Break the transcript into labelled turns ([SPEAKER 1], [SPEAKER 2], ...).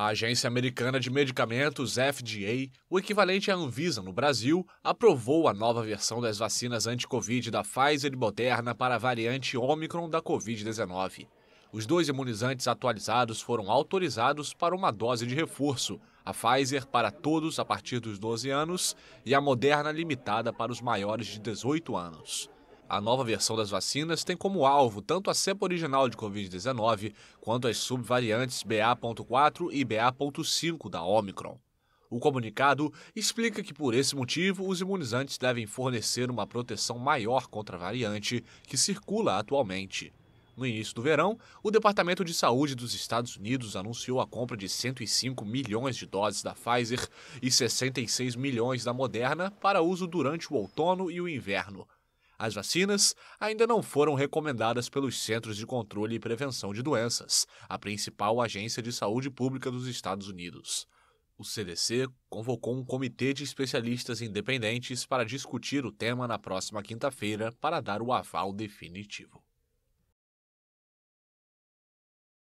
[SPEAKER 1] A Agência Americana de Medicamentos, FDA, o equivalente à Anvisa no Brasil, aprovou a nova versão das vacinas anti-Covid da Pfizer e Moderna para a variante Omicron da Covid-19. Os dois imunizantes atualizados foram autorizados para uma dose de reforço, a Pfizer para todos a partir dos 12 anos e a Moderna limitada para os maiores de 18 anos. A nova versão das vacinas tem como alvo tanto a cepa original de Covid-19 quanto as subvariantes BA.4 e BA.5 da Omicron. O comunicado explica que, por esse motivo, os imunizantes devem fornecer uma proteção maior contra a variante que circula atualmente. No início do verão, o Departamento de Saúde dos Estados Unidos anunciou a compra de 105 milhões de doses da Pfizer e 66 milhões da Moderna para uso durante o outono e o inverno, as vacinas ainda não foram recomendadas pelos Centros de Controle e Prevenção de Doenças, a principal agência de saúde pública dos Estados Unidos. O CDC convocou um comitê de especialistas independentes para discutir o tema na próxima quinta-feira para dar o aval definitivo.